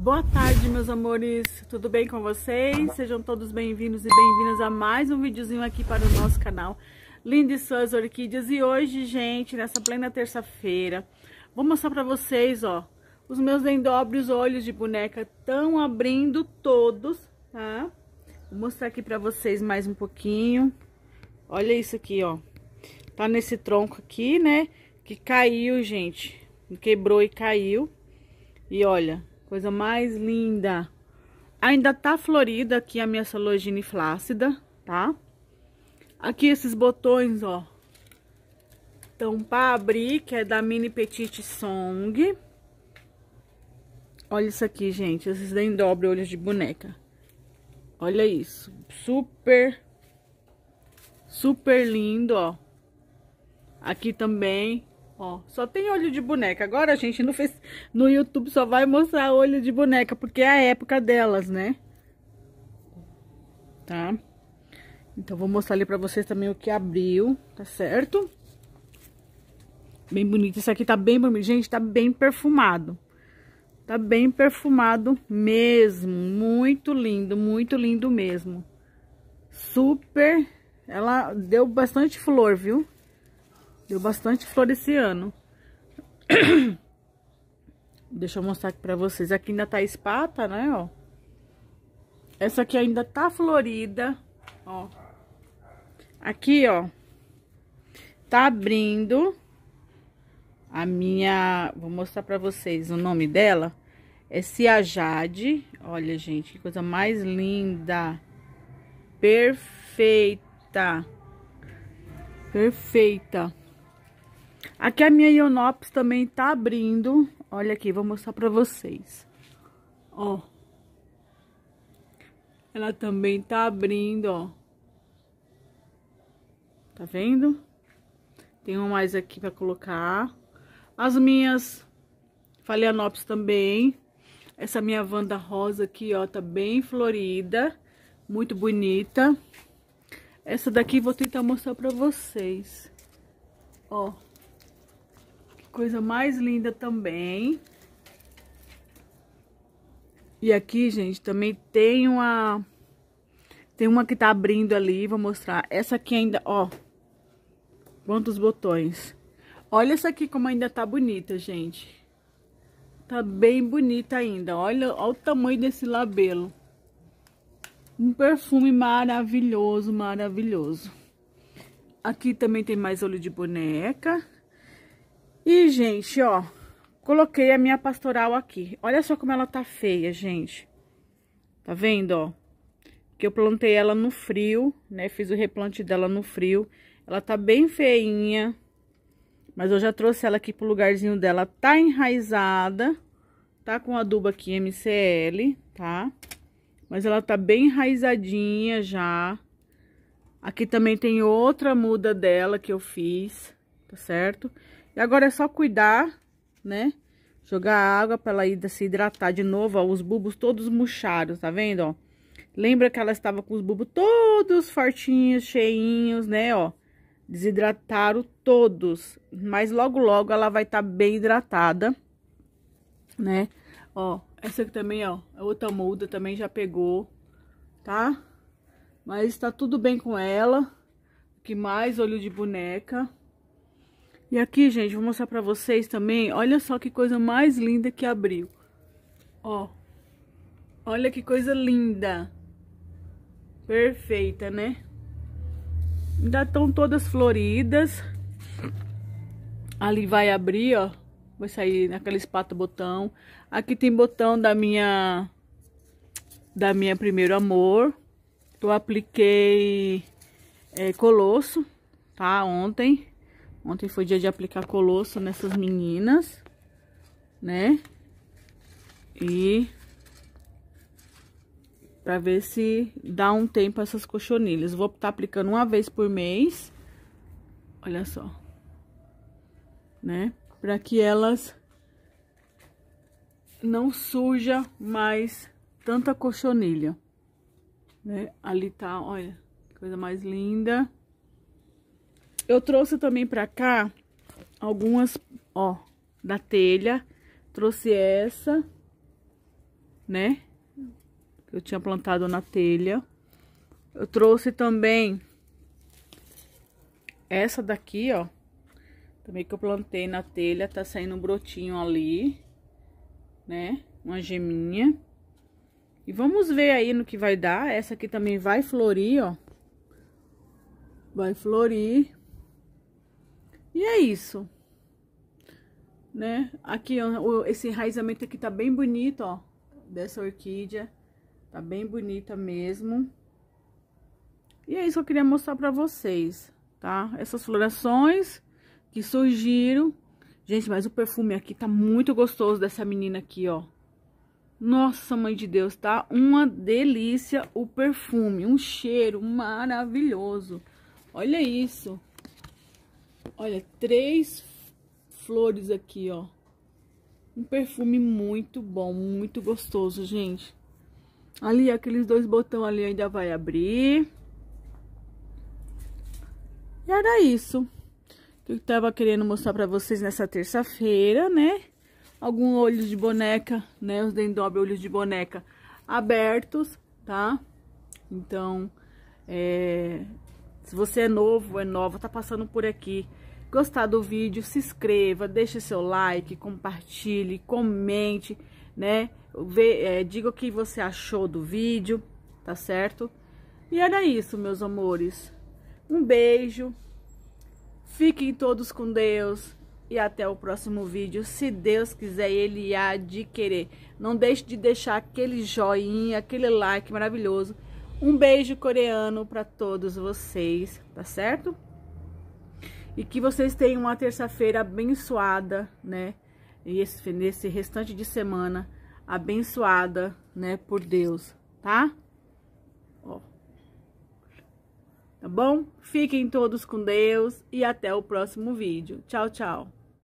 Boa tarde, meus amores. Tudo bem com vocês? Sejam todos bem-vindos e bem-vindas a mais um videozinho aqui para o nosso canal Lindas Suas Orquídeas. E hoje, gente, nessa plena terça-feira, vou mostrar para vocês, ó, os meus dendobres olhos de boneca estão abrindo todos, tá? Vou mostrar aqui para vocês mais um pouquinho. Olha isso aqui, ó. Tá nesse tronco aqui, né? Que caiu, gente. Quebrou e caiu. E olha, Coisa mais linda. Ainda tá florida aqui a minha salogine flácida, tá? Aqui esses botões, ó. Então, para abrir, que é da Mini Petite Song. Olha isso aqui, gente. Esses nem dobram olhos de boneca. Olha isso. Super, super lindo, ó. Aqui também Ó, só tem olho de boneca. Agora, gente, no, fez... no YouTube só vai mostrar olho de boneca, porque é a época delas, né? Tá? Então, vou mostrar ali pra vocês também o que abriu, tá certo? Bem bonito. Isso aqui tá bem bonito. Gente, tá bem perfumado. Tá bem perfumado mesmo. Muito lindo, muito lindo mesmo. Super... Ela deu bastante flor, viu? Deu bastante flor esse ano. Deixa eu mostrar aqui pra vocês. Aqui ainda tá espata, né, ó. Essa aqui ainda tá florida, ó. Aqui, ó. Tá abrindo. A minha... Vou mostrar pra vocês o nome dela. É Ciajade. Olha, gente, que coisa mais linda. Perfeita. Perfeita. Aqui a minha Ionops também tá abrindo. Olha aqui, vou mostrar pra vocês. Ó. Ela também tá abrindo, ó. Tá vendo? Tem uma mais aqui pra colocar. As minhas falianops também. Essa minha vanda rosa aqui, ó, tá bem florida. Muito bonita. Essa daqui vou tentar mostrar pra vocês. Ó. Coisa mais linda também. E aqui, gente, também tem uma... Tem uma que tá abrindo ali, vou mostrar. Essa aqui ainda, ó. Quantos botões. Olha essa aqui como ainda tá bonita, gente. Tá bem bonita ainda. Olha, olha o tamanho desse labelo. Um perfume maravilhoso, maravilhoso. Aqui também tem mais olho de boneca. E, gente, ó, coloquei a minha pastoral aqui. Olha só como ela tá feia, gente. Tá vendo, ó? Que eu plantei ela no frio, né? Fiz o replante dela no frio. Ela tá bem feinha. Mas eu já trouxe ela aqui pro lugarzinho dela. Tá enraizada. Tá com adubo aqui MCL, tá? Mas ela tá bem enraizadinha já. Aqui também tem outra muda dela que eu fiz, tá certo? Tá certo? E agora é só cuidar, né? Jogar água para ela ir se hidratar de novo, ó, os bulbos todos murcharam, tá vendo, ó? Lembra que ela estava com os bulbos todos fortinhos, cheinhos, né, ó? Desidrataram todos, mas logo logo ela vai estar tá bem hidratada, né? Ó, essa aqui também, ó, a é outra muda também já pegou, tá? Mas tá tudo bem com ela. O que mais? Olho de boneca. E aqui, gente, vou mostrar pra vocês também. Olha só que coisa mais linda que abriu. Ó. Olha que coisa linda. Perfeita, né? Ainda estão todas floridas. Ali vai abrir, ó. Vai sair naquela espata botão. Aqui tem botão da minha... Da minha Primeiro Amor. Eu apliquei é, colosso, tá? Ontem. Ontem foi dia de aplicar colosso nessas meninas, né? E para ver se dá um tempo essas cochonilhas. Vou estar tá aplicando uma vez por mês. Olha só. Né? Para que elas não suja mais tanta cochonilha, né? Ali tá, olha, coisa mais linda. Eu trouxe também pra cá algumas, ó, da telha. Trouxe essa, né? Que eu tinha plantado na telha. Eu trouxe também essa daqui, ó. Também que eu plantei na telha. Tá saindo um brotinho ali, né? Uma geminha. E vamos ver aí no que vai dar. Essa aqui também vai florir, ó. Vai florir. E é isso. Né? Aqui, esse enraizamento aqui tá bem bonito, ó. Dessa orquídea. Tá bem bonita mesmo. E é isso que eu queria mostrar pra vocês, tá? Essas florações que surgiram. Gente, mas o perfume aqui tá muito gostoso dessa menina aqui, ó. Nossa, mãe de Deus, tá? Uma delícia o perfume, um cheiro maravilhoso. Olha isso. Olha, três flores aqui, ó. Um perfume muito bom, muito gostoso, gente. Ali, aqueles dois botões ali ainda vai abrir. E era isso. Que eu tava querendo mostrar pra vocês nessa terça-feira, né? Algum olho de boneca, né? Os dendobre olhos de boneca abertos, tá? Então, é... Se você é novo, é nova, tá passando por aqui gostar do vídeo, se inscreva, deixe seu like, compartilhe, comente, né? Vê, é, diga o que você achou do vídeo, tá certo? E era isso, meus amores. Um beijo. Fiquem todos com Deus e até o próximo vídeo, se Deus quiser ele há de querer. Não deixe de deixar aquele joinha, aquele like maravilhoso. Um beijo coreano para todos vocês, tá certo? E que vocês tenham uma terça-feira abençoada, né? E esse, nesse restante de semana abençoada, né? Por Deus, tá? Ó. Tá bom? Fiquem todos com Deus e até o próximo vídeo. Tchau, tchau.